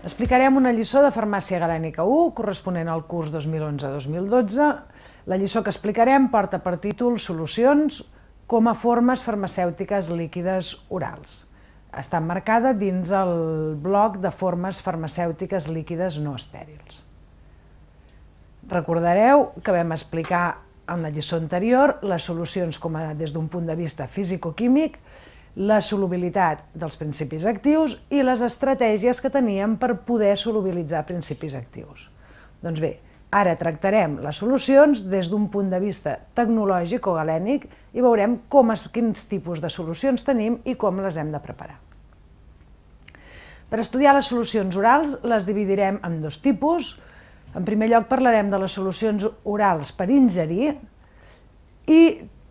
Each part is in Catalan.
Explicarem una lliçó de Farmàcia Galènica 1, corresponent al curs 2011-2012. La lliçó que explicarem porta per títol Solucions com a formes farmacèutiques líquides orals. Està marcada dins el bloc de formes farmacèutiques líquides no estèrils. Recordareu que vam explicar en la lliçó anterior les solucions com a, des d'un punt de vista físico-químic, la solubilitat dels principis actius i les estratègies que teníem per poder solubilitzar principis actius. Doncs bé, ara tractarem les solucions des d'un punt de vista tecnològic o galènic i veurem com es, quins tipus de solucions tenim i com les hem de preparar. Per estudiar les solucions orals les dividirem en dos tipus. En primer lloc parlarem de les solucions orals per ingerir i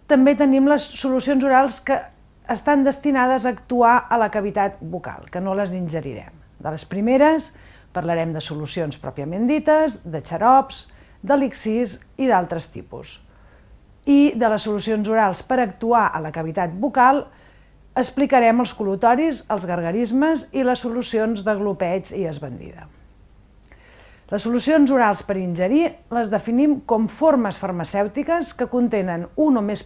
també tenim les solucions orals que estan destinades a actuar a la cavitat bucal, que no les ingerirem. De les primeres parlarem de solucions pròpiament dites, de xarops, d'elixis i d'altres tipus. I de les solucions orals per actuar a la cavitat bucal explicarem els col·lutoris, els gargarismes i les solucions de glopeig i esbandida. Les solucions orals per ingerir les definim com formes farmacèutiques que contenen un o més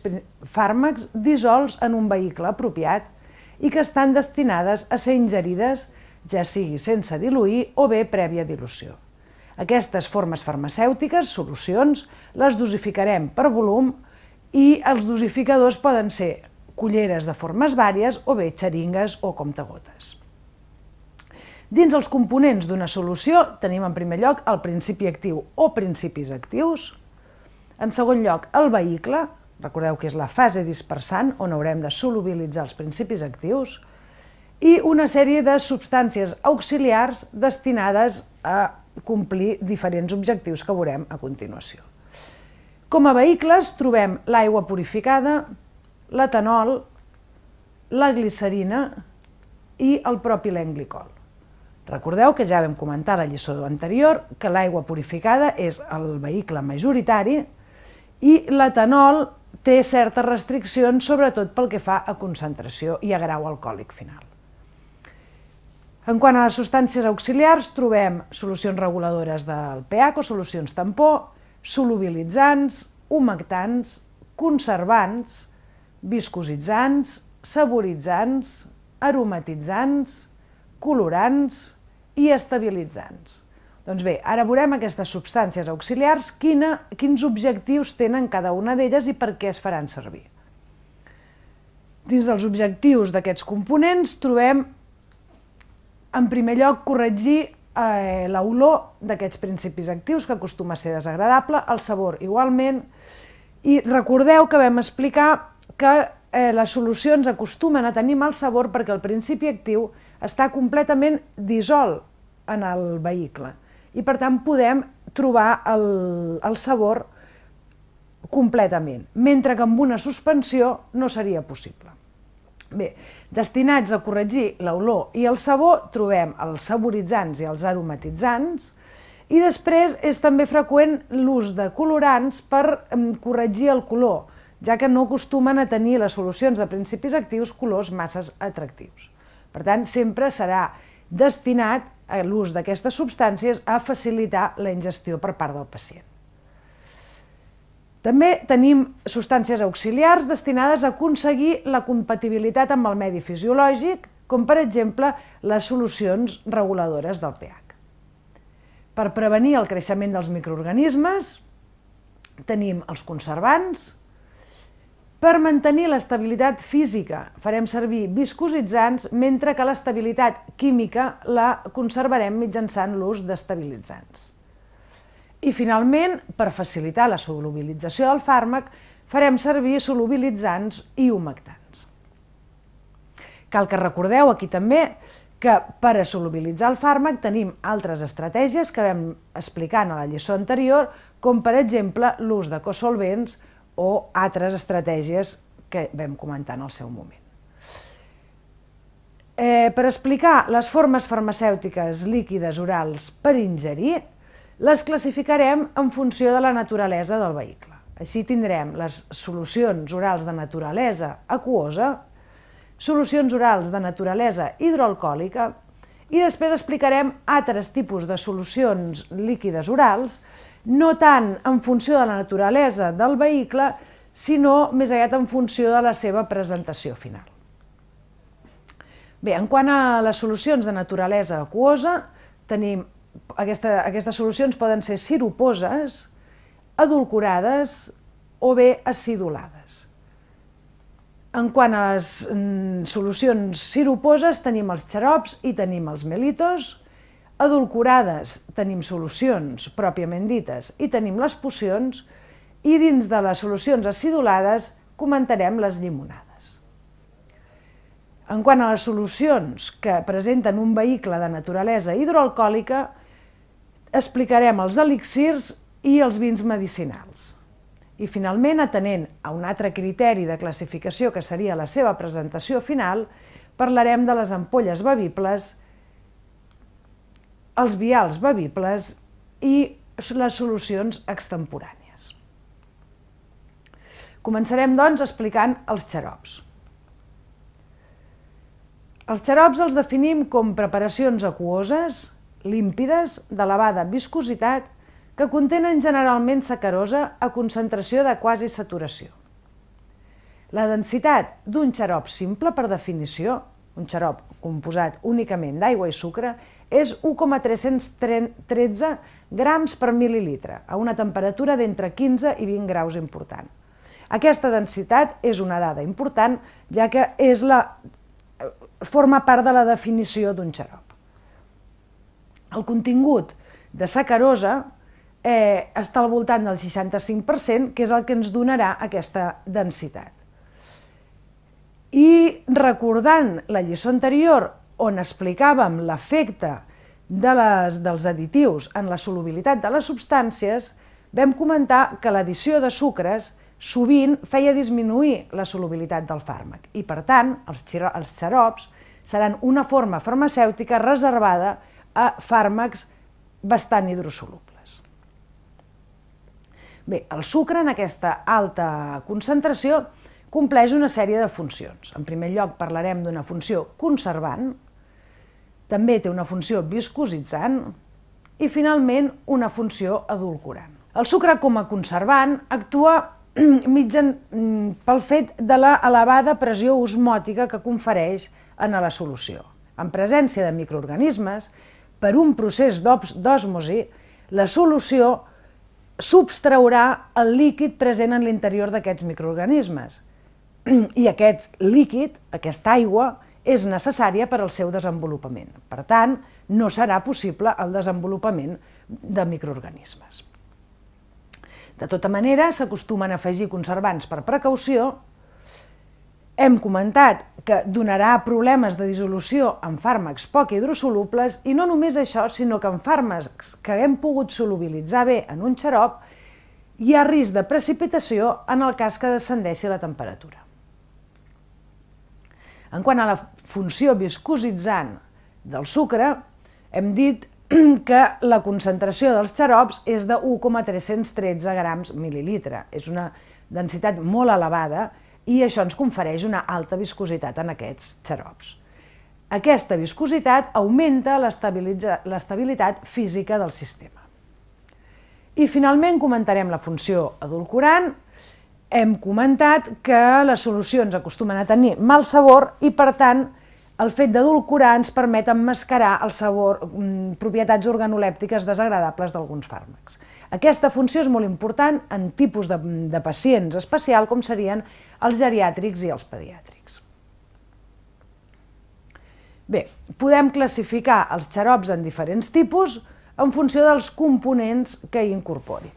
fàrmacs dissolts en un vehicle apropiat i que estan destinades a ser ingerides, ja sigui sense diluir o bé prèvia dilució. Aquestes formes farmacèutiques, solucions, les dosificarem per volum i els dosificadors poden ser culleres de formes vàries o bé xeringues o comptagotes. Dins els components d'una solució tenim en primer lloc el principi actiu o principis actius, en segon lloc el vehicle, recordeu que és la fase dispersant on haurem de solubilitzar els principis actius, i una sèrie de substàncies auxiliars destinades a complir diferents objectius que veurem a continuació. Com a vehicles trobem l'aigua purificada, l'etanol, la glicerina i el propilenglicol. Recordeu que ja vam comentar a la lliçó anterior que l'aigua purificada és el vehicle majoritari i l'etanol té certes restriccions, sobretot pel que fa a concentració i a grau alcohòlic final. En quant a les substàncies auxiliars, trobem solucions reguladores del pH o solucions tampó, solubilitzants, humectants, conservants, viscositzants, saboritzants, aromatitzants, colorants i estabilitzants. Doncs bé, ara veurem aquestes substàncies auxiliars, quina, quins objectius tenen cada una d'elles i per què es faran servir. Dins dels objectius d'aquests components trobem, en primer lloc, corregir eh, l'olor d'aquests principis actius, que acostuma a ser desagradable, el sabor igualment, i recordeu que vam explicar que eh, les solucions acostumen a tenir mal sabor perquè el principi actiu està completament dissolt en el vehicle i per tant podem trobar el, el sabor completament, mentre que amb una suspensió no seria possible. Bé, destinats a corregir l'olor i el sabor trobem els saboritzants i els aromatitzants i després és també freqüent l'ús de colorants per mm, corregir el color, ja que no acostumen a tenir les solucions de principis actius colors masses atractius. Per tant, sempre serà destinat a l'ús d'aquestes substàncies a facilitar la ingestió per part del pacient. També tenim substàncies auxiliars destinades a aconseguir la compatibilitat amb el medi fisiològic, com per exemple les solucions reguladores del pH. Per prevenir el creixement dels microorganismes, tenim els conservants, per mantenir l'estabilitat física farem servir viscositzants mentre que l'estabilitat química la conservarem mitjançant l'ús d'estabilitzants. I finalment, per facilitar la solubilització del fàrmac, farem servir solubilitzants i humectants. Cal que recordeu aquí també que per a solubilitzar el fàrmac tenim altres estratègies que vam explicar en la lliçó anterior, com per exemple l'ús de cosolvents, o altres estratègies que vam comentar en el seu moment. Eh, per explicar les formes farmacèutiques líquides orals per ingerir, les classificarem en funció de la naturalesa del vehicle. Així tindrem les solucions orals de naturalesa aquosa, solucions orals de naturalesa hidroalcohòlica i després explicarem altres tipus de solucions líquides orals no tant en funció de la naturalesa del vehicle, sinó més aviat en funció de la seva presentació final. Bé, en quant a les solucions de naturalesa aquosa, tenim aquesta, aquestes solucions poden ser siroposes, adulcorades o bé acidulades. En quant a les mm, solucions siroposes, tenim els xarops i tenim els melitos, Adulcorades tenim solucions pròpiament dites i tenim les pocions i dins de les solucions acidulades comentarem les llimonades. En quant a les solucions que presenten un vehicle de naturalesa hidroalcohòlica, explicarem els elixirs i els vins medicinals. I finalment, atenent a un altre criteri de classificació que seria la seva presentació final, parlarem de les ampolles bevibles els vials bevibles i les solucions extemporànies. Començarem, doncs, explicant els xarops. Els xarops els definim com preparacions aquoses, límpides, d'elevada viscositat, que contenen generalment sacarosa a concentració de quasi saturació. La densitat d'un xarop simple, per definició, un xarop composat únicament d'aigua i sucre, és 1,313 grams per mil·lilitre, a una temperatura d'entre 15 i 20 graus important. Aquesta densitat és una dada important, ja que és la, eh, forma part de la definició d'un xarop. El contingut de sacarosa eh, està al voltant del 65%, que és el que ens donarà aquesta densitat. I recordant la lliçó anterior, on explicàvem l'efecte de les, dels additius en la solubilitat de les substàncies, vam comentar que l'addició de sucres sovint feia disminuir la solubilitat del fàrmac i, per tant, els, els xarops seran una forma farmacèutica reservada a fàrmacs bastant hidrosolubles. Bé, el sucre en aquesta alta concentració compleix una sèrie de funcions. En primer lloc parlarem d'una funció conservant, també té una funció viscositzant i, finalment, una funció edulcorant. El sucre com a conservant actua mitjan, mm, pel fet de la elevada pressió osmòtica que confereix en la solució. En presència de microorganismes, per un procés d'osmosi, la solució subtraurà el líquid present en l'interior d'aquests microorganismes. I aquest líquid, aquesta aigua, és necessària per al seu desenvolupament. Per tant, no serà possible el desenvolupament de microorganismes. De tota manera, s'acostumen a afegir conservants per precaució. Hem comentat que donarà problemes de dissolució en fàrmacs poc hidrosolubles i no només això, sinó que en fàrmacs que hem pogut solubilitzar bé en un xarop hi ha risc de precipitació en el cas que descendeixi la temperatura. En quant a la funció viscositzant del sucre, hem dit que la concentració dels xarops és de 1,313 grams mil·lilitre. És una densitat molt elevada i això ens confereix una alta viscositat en aquests xarops. Aquesta viscositat augmenta l'estabilitat física del sistema. I finalment comentarem la funció edulcorant, hem comentat que les solucions acostumen a tenir mal sabor i, per tant, el fet d'edulcorar ens permet emmascarar el sabor, mm, propietats organolèptiques desagradables d'alguns fàrmacs. Aquesta funció és molt important en tipus de, de pacients especial com serien els geriàtrics i els pediàtrics. Bé, podem classificar els xarops en diferents tipus en funció dels components que hi incorporin.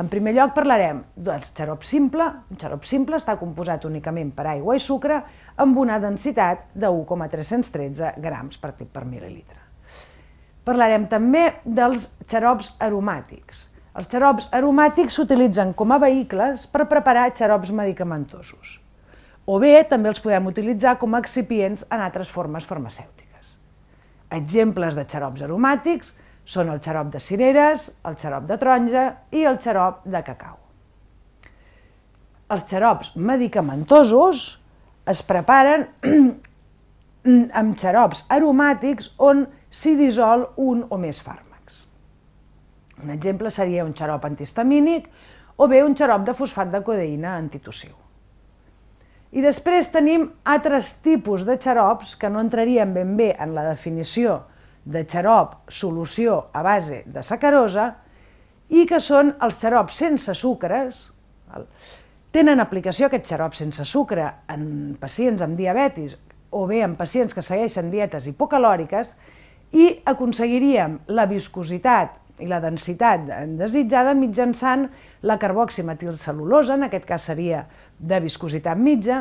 En primer lloc parlarem del xarop simple. Un xarop simple està composat únicament per aigua i sucre amb una densitat de 1,313 grams tip per mil·lilitre. Parlarem també dels xarops aromàtics. Els xarops aromàtics s'utilitzen com a vehicles per preparar xarops medicamentosos. O bé també els podem utilitzar com a excipients en altres formes farmacèutiques. Exemples de xarops aromàtics són el xarop de cireres, el xarop de taronja i el xarop de cacau. Els xarops medicamentosos es preparen amb xarops aromàtics on s'hi dissol un o més fàrmacs. Un exemple seria un xarop antihistamínic o bé un xarop de fosfat de codeïna antitussiu. I després tenim altres tipus de xarops que no entrarien ben bé en la definició de xarop solució a base de sacarosa i que són els xarops sense sucres. Tenen aplicació aquest xarop sense sucre en pacients amb diabetis o bé en pacients que segueixen dietes hipocalòriques i aconseguiríem la viscositat i la densitat desitjada mitjançant la carboximetilcel·lulosa, en aquest cas seria de viscositat mitja,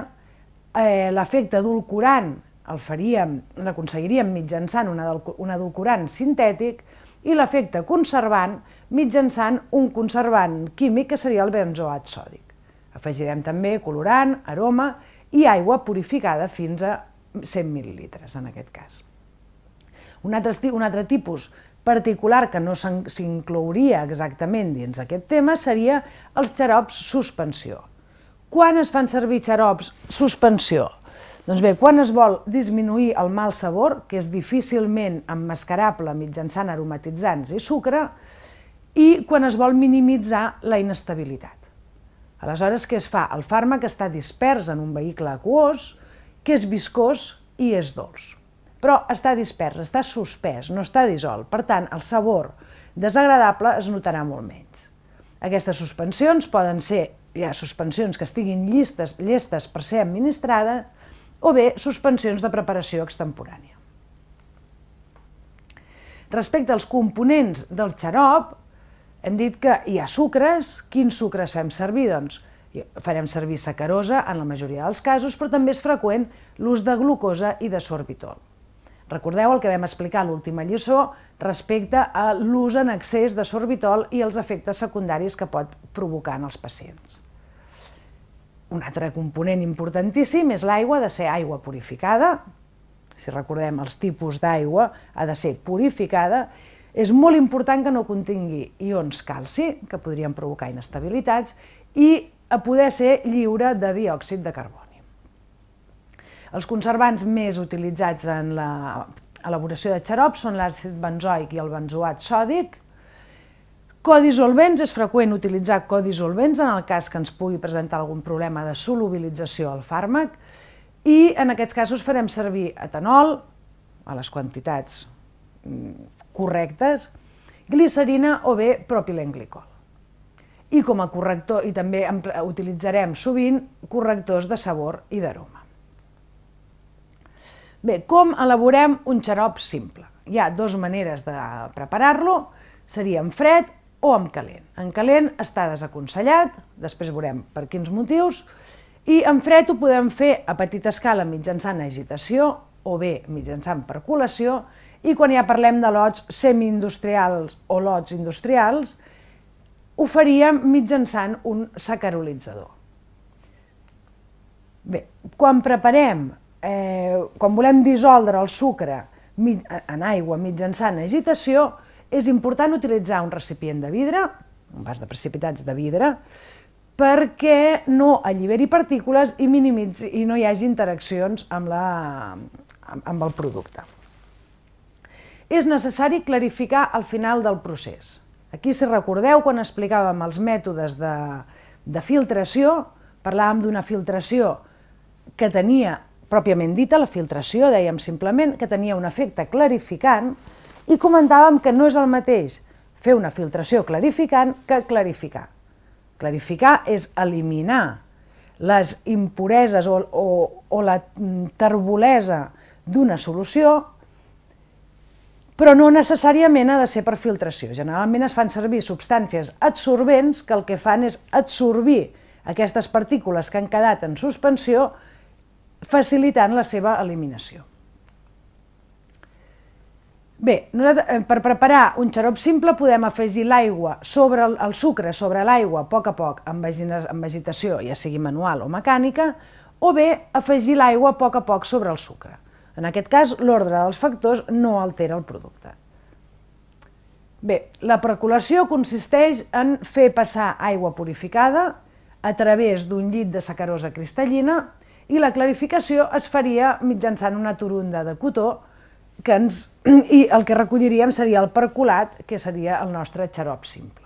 eh, l'efecte edulcorant el faríem, l'aconseguiríem mitjançant un edulcorant sintètic i l'efecte conservant mitjançant un conservant químic que seria el benzoat sòdic. Afegirem també colorant, aroma i aigua purificada fins a 100 mil·lilitres, en aquest cas. Un altre, un altre tipus particular que no s'inclouria exactament dins d'aquest tema seria els xarops suspensió. Quan es fan servir xarops suspensió? Doncs bé, quan es vol disminuir el mal sabor, que és difícilment emmascarable mitjançant aromatitzants i sucre, i quan es vol minimitzar la inestabilitat. Aleshores, què es fa? El fàrmac està dispers en un vehicle aquós, que és viscós i és dolç. Però està dispers, està suspès, no està dissolt. Per tant, el sabor desagradable es notarà molt menys. Aquestes suspensions poden ser ja suspensions que estiguin llistes, llestes per ser administrades, o bé suspensions de preparació extemporània. Respecte als components del xarop, hem dit que hi ha sucres. Quins sucres fem servir? Doncs farem servir sacarosa en la majoria dels casos, però també és freqüent l'ús de glucosa i de sorbitol. Recordeu el que vam explicar a l'última lliçó respecte a l'ús en excés de sorbitol i els efectes secundaris que pot provocar en els pacients. Un altre component importantíssim és l'aigua ha de ser aigua purificada, si recordem els tipus d'aigua, ha de ser purificada, és molt important que no contingui ions calci, que podrien provocar inestabilitats, i a poder ser lliure de diòxid de carboni. Els conservants més utilitzats en la elaboració de xarops són l'àcid benzoic i el benzoat sòdic, Codisolvents, és freqüent utilitzar codisolvents en el cas que ens pugui presentar algun problema de solubilització al fàrmac i en aquests casos farem servir etanol, a les quantitats mm, correctes, glicerina o bé propilenglicol. I com a corrector, i també utilitzarem sovint correctors de sabor i d'aroma. Bé, com elaborem un xarop simple? Hi ha dues maneres de preparar-lo, seria en fred o amb calent. En calent està desaconsellat, després veurem per quins motius, i en fred ho podem fer a petita escala mitjançant agitació o bé mitjançant percolació i quan ja parlem de lots semiindustrials o lots industrials, ho faríem mitjançant un sacarolitzador. Bé, quan preparem, eh, quan volem dissoldre el sucre en aigua mitjançant agitació, és important utilitzar un recipient de vidre, un vas de precipitats de vidre, perquè no alliberi partícules i minimitzi i no hi hagi interaccions amb, la, amb el producte. És necessari clarificar el final del procés. Aquí, si recordeu, quan explicàvem els mètodes de, de filtració, parlàvem d'una filtració que tenia, pròpiament dita, la filtració, dèiem simplement, que tenia un efecte clarificant, i comentàvem que no és el mateix fer una filtració clarificant que clarificar. Clarificar és eliminar les impureses o, o, o la terbolesa d'una solució, però no necessàriament ha de ser per filtració. Generalment es fan servir substàncies adsorbents que el que fan és adsorbir aquestes partícules que han quedat en suspensió facilitant la seva eliminació. Bé, eh, per preparar un xarop simple podem afegir l'aigua sobre el, el sucre, sobre l'aigua, a poc a poc, amb, amb agitació, ja sigui manual o mecànica, o bé afegir l'aigua a poc a poc sobre el sucre. En aquest cas, l'ordre dels factors no altera el producte. Bé, la percolació consisteix en fer passar aigua purificada a través d'un llit de sacarosa cristallina i la clarificació es faria mitjançant una turunda de cotó que ens, i el que recolliríem seria el percolat, que seria el nostre xarop simple.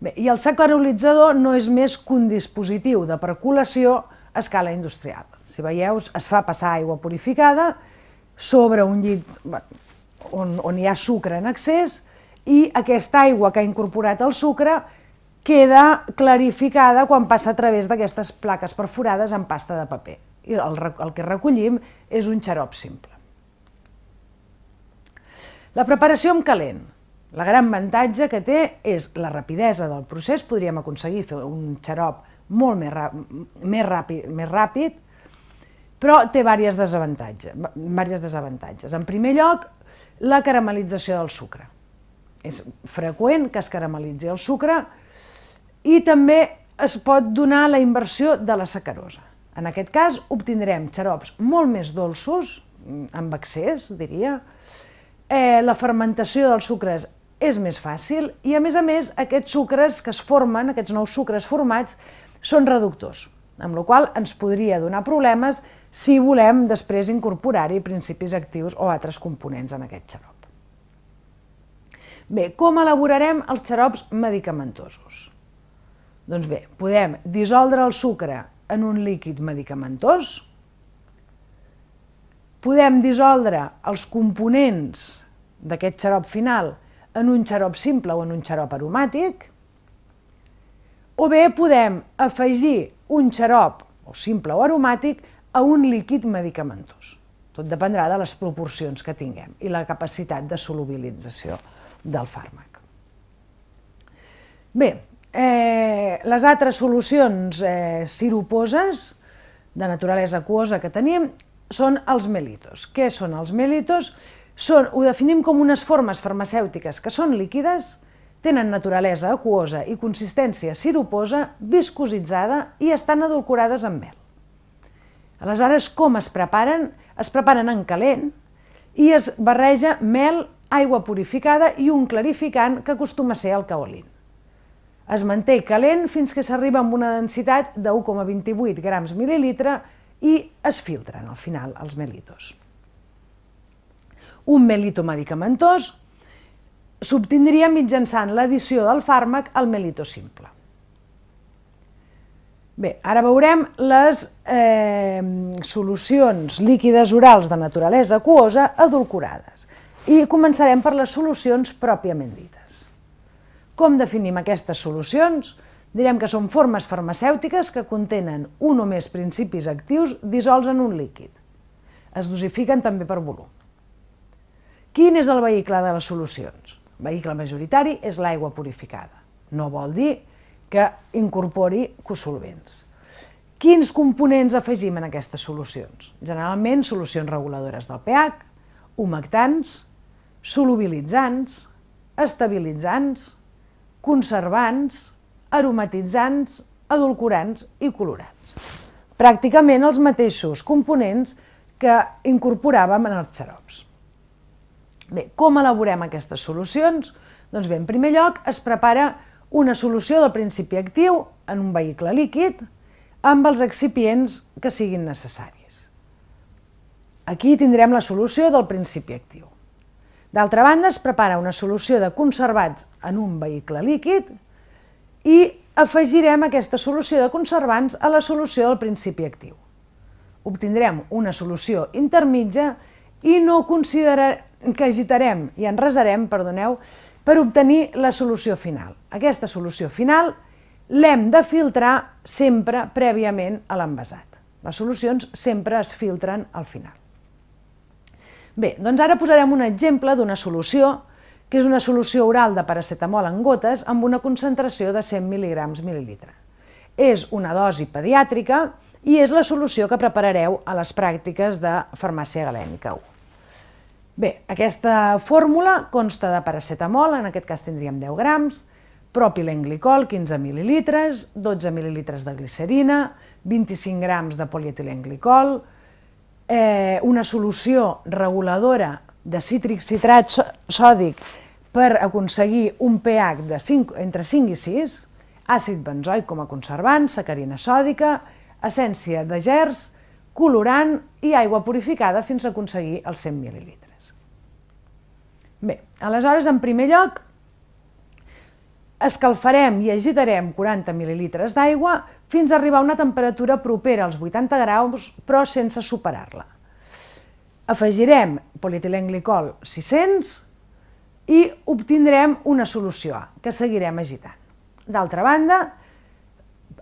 Bé, I el aerolitzador no és més que un dispositiu de percolació a escala industrial. Si veieu, es fa passar aigua purificada sobre un llit on, on hi ha sucre en excés i aquesta aigua que ha incorporat el sucre queda clarificada quan passa a través d'aquestes plaques perforades amb pasta de paper i el, el que recollim és un xarop simple. La preparació amb calent. La gran avantatge que té és la rapidesa del procés. Podríem aconseguir fer un xarop molt més, més, ràpid, més ràpid, però té diverses desavantatges, diverses desavantatges. En primer lloc, la caramelització del sucre. És freqüent que es caramelitzi el sucre i també es pot donar la inversió de la sacarosa. En aquest cas obtindrem xarops molt més dolços, mm, amb excés, diria. Eh, la fermentació dels sucres és més fàcil i, a més a més, aquests sucres que es formen, aquests nous sucres formats, són reductors, amb la qual ens podria donar problemes si volem després incorporar-hi principis actius o altres components en aquest xarop. Bé, com elaborarem els xarops medicamentosos? Doncs bé, podem dissoldre el sucre en un líquid medicamentós. Podem dissoldre els components d'aquest xarop final en un xarop simple o en un xarop aromàtic, o bé podem afegir un xarop o simple o aromàtic a un líquid medicamentós. Tot dependrà de les proporcions que tinguem i la capacitat de solubilització del fàrmac. Bé, Eh, les altres solucions eh, siroposes de naturalesa aquosa que tenim són els melitos. Què són els melitos? Són, ho definim com unes formes farmacèutiques que són líquides, tenen naturalesa aquosa i consistència siroposa, viscositzada i estan adulcorades amb mel. Aleshores, com es preparen? Es preparen en calent i es barreja mel, aigua purificada i un clarificant que acostuma a ser el caolín. Es manté calent fins que s'arriba amb una densitat de 1,28 grams mil·lilitre i es filtren al final els melitos. Un melito medicamentós s'obtindria mitjançant l'addició del fàrmac al melito simple. Bé, ara veurem les eh, solucions líquides orals de naturalesa aquosa edulcorades i començarem per les solucions pròpiament dites. Com definim aquestes solucions? Direm que són formes farmacèutiques que contenen un o més principis actius dissolts en un líquid. Es dosifiquen també per volum. Quin és el vehicle de les solucions? El vehicle majoritari és l'aigua purificada. No vol dir que incorpori cosolvents. Quins components afegim en aquestes solucions? Generalment, solucions reguladores del pH, humectants, solubilitzants, estabilitzants, conservants, aromatitzants, edulcorants i colorants. Pràcticament els mateixos components que incorporàvem en els xarops. Bé, com elaborem aquestes solucions? Doncs bé, en primer lloc es prepara una solució del principi actiu en un vehicle líquid amb els excipients que siguin necessaris. Aquí tindrem la solució del principi actiu. D'altra banda, es prepara una solució de conservats en un vehicle líquid i afegirem aquesta solució de conservants a la solució del principi actiu. Obtindrem una solució intermitja i no considerarem que agitarem i enresarem, perdoneu, per obtenir la solució final. Aquesta solució final l'hem de filtrar sempre prèviament a l'envasat. Les solucions sempre es filtren al final. Bé, doncs ara posarem un exemple d'una solució, que és una solució oral de paracetamol en gotes amb una concentració de 100 mg mil·lilitre. És una dosi pediàtrica i és la solució que preparareu a les pràctiques de farmàcia galènica 1. Bé, aquesta fórmula consta de paracetamol, en aquest cas tindríem 10 grams, propilenglicol, 15 mil·lilitres, 12 mil·lilitres de glicerina, 25 grams de polietilenglicol, eh, una solució reguladora de cítric citrat sòdic per aconseguir un pH de 5, entre 5 i 6, àcid benzoic com a conservant, sacarina sòdica, essència de gers, colorant i aigua purificada fins a aconseguir els 100 mil·lilitres. Bé, aleshores, en primer lloc, Escalfarem i agitarem 40 mil·lilitres d'aigua fins a arribar a una temperatura propera als 80 graus, però sense superar-la. Afegirem polietilenglicol 600 i obtindrem una solució A, que seguirem agitant. D'altra banda,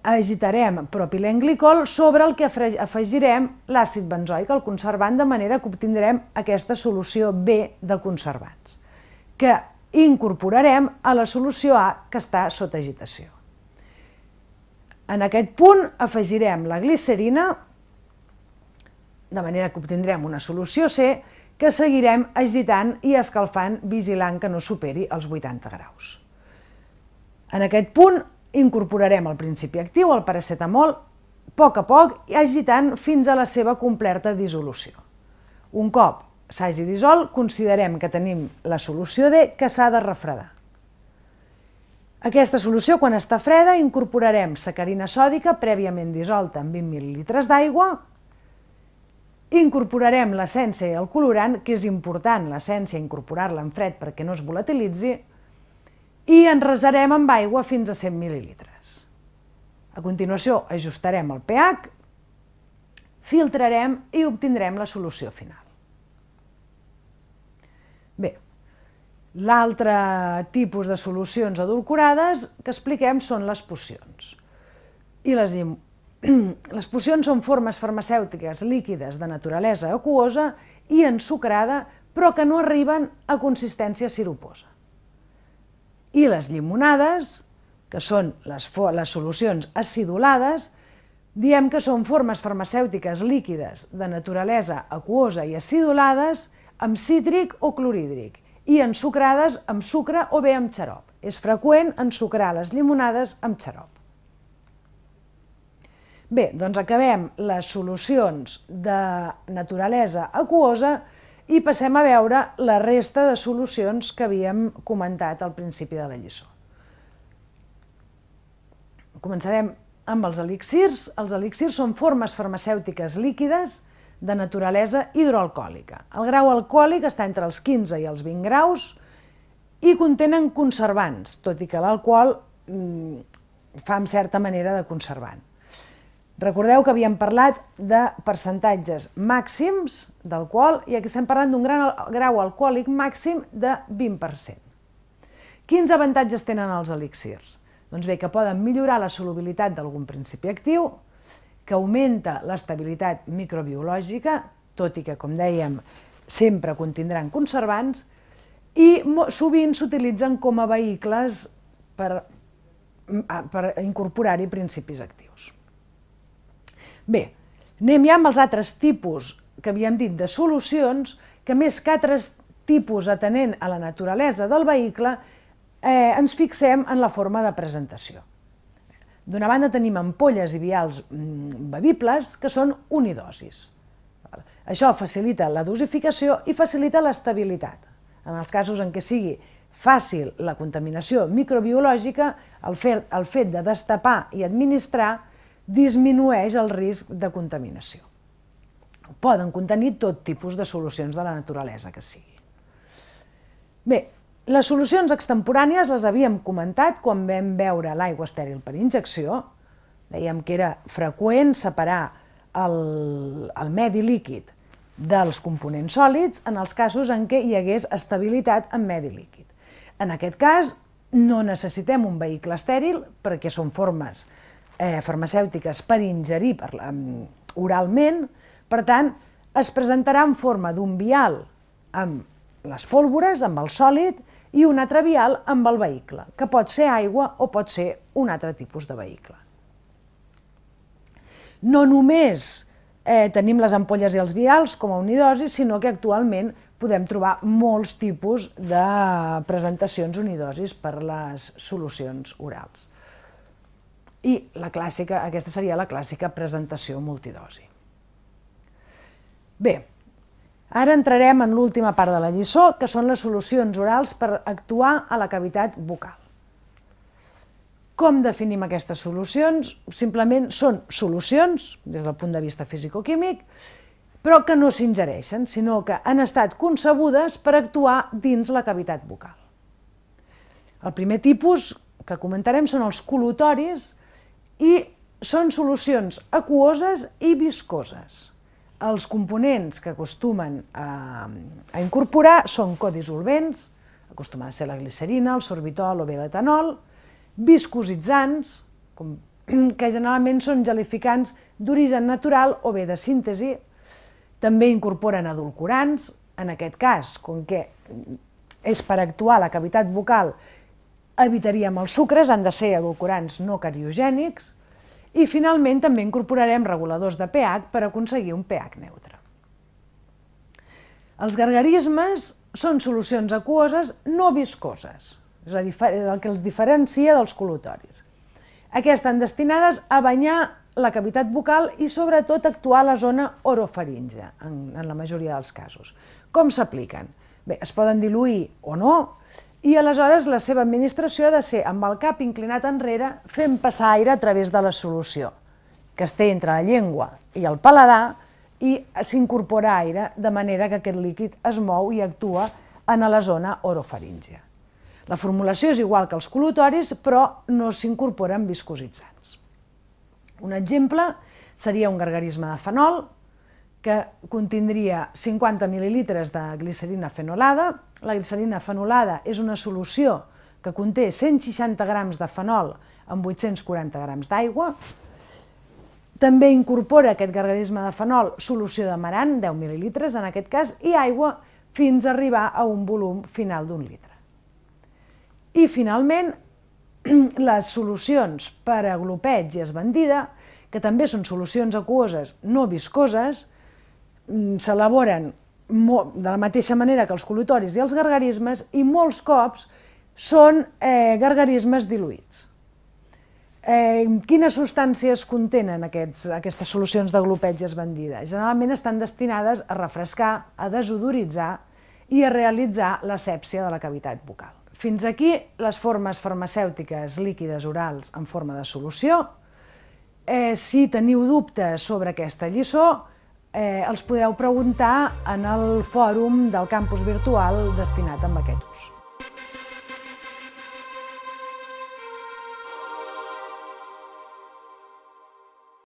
agitarem propilenglicol sobre el que afegirem l'àcid benzoic, el conservant, de manera que obtindrem aquesta solució B de conservants, que i incorporarem a la solució A que està sota agitació. En aquest punt afegirem la glicerina, de manera que obtindrem una solució C, que seguirem agitant i escalfant vigilant que no superi els 80 graus. En aquest punt incorporarem el principi actiu, el paracetamol, a poc a poc i agitant fins a la seva completa dissolució. Un cop s'hagi dissolt, considerem que tenim la solució D que s'ha de refredar. Aquesta solució, quan està freda, incorporarem sacarina sòdica prèviament dissolta en 20 ml d'aigua, incorporarem l'essència i el colorant, que és important l'essència incorporar-la en fred perquè no es volatilitzi, i enresarem amb aigua fins a 100 ml. A continuació, ajustarem el pH, filtrarem i obtindrem la solució final. L'altre tipus de solucions adulcorades que expliquem són les pocions. I les, les pocions són formes farmacèutiques líquides de naturalesa aquosa i ensucrada, però que no arriben a consistència siroposa. I les llimonades, que són les, les solucions acidulades, diem que són formes farmacèutiques líquides de naturalesa aquosa i acidulades amb cítric o clorhídric i ensucrades amb sucre o bé amb xarop. És freqüent ensucrar les llimonades amb xarop. Bé, doncs acabem les solucions de naturalesa aquosa i passem a veure la resta de solucions que havíem comentat al principi de la lliçó. Començarem amb els elixirs. Els elixirs són formes farmacèutiques líquides que de naturalesa hidroalcohòlica. El grau alcohòlic està entre els 15 i els 20 graus i contenen conservants, tot i que l'alcohol mm, fa en certa manera de conservant. Recordeu que havíem parlat de percentatges màxims d'alcohol i aquí estem parlant d'un gran grau alcohòlic màxim de 20%. Quins avantatges tenen els elixirs? Doncs bé, que poden millorar la solubilitat d'algun principi actiu, que augmenta l'estabilitat microbiològica, tot i que, com dèiem, sempre contindran conservants, i sovint s'utilitzen com a vehicles per, mm, per incorporar-hi principis actius. Bé, anem ja amb els altres tipus que havíem dit de solucions, que més que altres tipus atenent a la naturalesa del vehicle, eh, ens fixem en la forma de presentació. D'una banda tenim ampolles i vials mm, bevibles que són unidosis. Això facilita la dosificació i facilita l'estabilitat. En els casos en què sigui fàcil la contaminació microbiològica, el fet, el fet de destapar i administrar disminueix el risc de contaminació. Poden contenir tot tipus de solucions de la naturalesa que sigui. Bé, les solucions extemporànies les havíem comentat quan vam veure l'aigua estèril per injecció. Dèiem que era freqüent separar el, el medi líquid dels components sòlids en els casos en què hi hagués estabilitat en medi líquid. En aquest cas, no necessitem un vehicle estèril perquè són formes eh, farmacèutiques per ingerir per, um, oralment, per tant, es presentarà en forma d'un vial amb les pólvores amb el sòlid i un altre vial amb el vehicle, que pot ser aigua o pot ser un altre tipus de vehicle. No només eh, tenim les ampolles i els vials com a unidosis, sinó que actualment podem trobar molts tipus de presentacions unidosis per les solucions orals. I la clàssica, aquesta seria la clàssica presentació multidosi. Bé, Ara entrarem en l'última part de la lliçó, que són les solucions orals per actuar a la cavitat bucal. Com definim aquestes solucions? Simplement són solucions, des del punt de vista fisicoquímic, però que no s'ingereixen, sinó que han estat concebudes per actuar dins la cavitat bucal. El primer tipus que comentarem són els col·lutoris i són solucions aquoses i viscoses. Els components que acostumen a, a incorporar són codisolvents, acostumen a ser la glicerina, el sorbitol o bé l'etanol, viscositzants, com, que generalment són gelificants d'origen natural o bé de síntesi, també incorporen edulcorants, en aquest cas, com que és per actuar la cavitat bucal, evitaríem els sucres, han de ser edulcorants no cariogènics, i finalment també incorporarem reguladors de pH per aconseguir un pH neutre. Els gargarismes són solucions aquoses no viscoses, és el que els diferencia dels col·lutoris. Aquestes estan destinades a banyar la cavitat bucal i sobretot actuar a la zona orofaringe, en, en la majoria dels casos. Com s'apliquen? Bé, es poden diluir o no, i aleshores la seva administració ha de ser amb el cap inclinat enrere fent passar aire a través de la solució, que es té entre la llengua i el paladar, i s'incorpora aire de manera que aquest líquid es mou i actua en la zona orofaríngia. La formulació és igual que els col·lutoris, però no s'incorporen viscositzants. Un exemple seria un gargarisme de fenol, que contindria 50 mil·lilitres de glicerina fenolada. La glicerina fenolada és una solució que conté 160 grams de fenol amb 840 grams d'aigua. També incorpora aquest gargarisme de fenol solució de marant, 10 mil·lilitres en aquest cas, i aigua fins a arribar a un volum final d'un litre. I finalment, les solucions per a glopets i esbandida, que també són solucions aquoses no viscoses, Mm, s'elaboren de la mateixa manera que els col·lutoris i els gargarismes i molts cops són eh, gargarismes diluïts. Eh, quines substàncies contenen aquests, aquestes solucions de glopetges bandida? Generalment estan destinades a refrescar, a desodoritzar i a realitzar l'asèpsia de la cavitat bucal. Fins aquí les formes farmacèutiques líquides orals en forma de solució. Eh, si teniu dubtes sobre aquesta lliçó, eh, els podeu preguntar en el fòrum del campus virtual destinat a aquest ús.